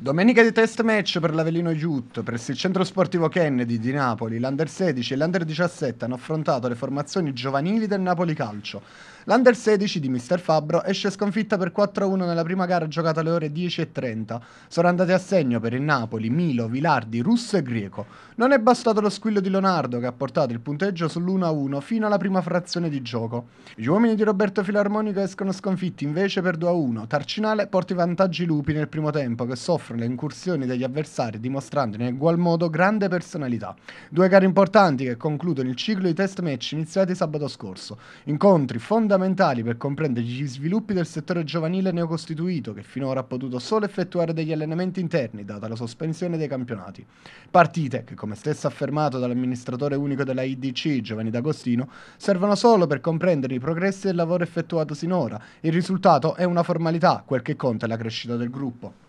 Domenica di test match per l'Avellino Jut, presso il centro sportivo Kennedy di Napoli, l'Under 16 e l'Under 17 hanno affrontato le formazioni giovanili del Napoli Calcio. L'Under 16 di Mr. Fabbro esce sconfitta per 4-1 nella prima gara giocata alle ore 10.30. Sono andati a segno per il Napoli, Milo, Vilardi, Russo e Greco. Non è bastato lo squillo di Leonardo che ha portato il punteggio sull'1-1 fino alla prima frazione di gioco. Gli uomini di Roberto Filarmonico escono sconfitti invece per 2-1. Tarcinale porta i vantaggi lupi nel primo tempo che soffrono le incursioni degli avversari dimostrando in ugual modo grande personalità. Due gare importanti che concludono il ciclo di test match iniziati sabato scorso. Incontri fondamentali fondamentali per comprendere gli sviluppi del settore giovanile neocostituito che finora ha potuto solo effettuare degli allenamenti interni data la sospensione dei campionati. Partite che, come stesso affermato dall'amministratore unico della IDC, Giovanni D'Agostino, servono solo per comprendere i progressi del lavoro effettuato sinora. Il risultato è una formalità, quel che conta è la crescita del gruppo.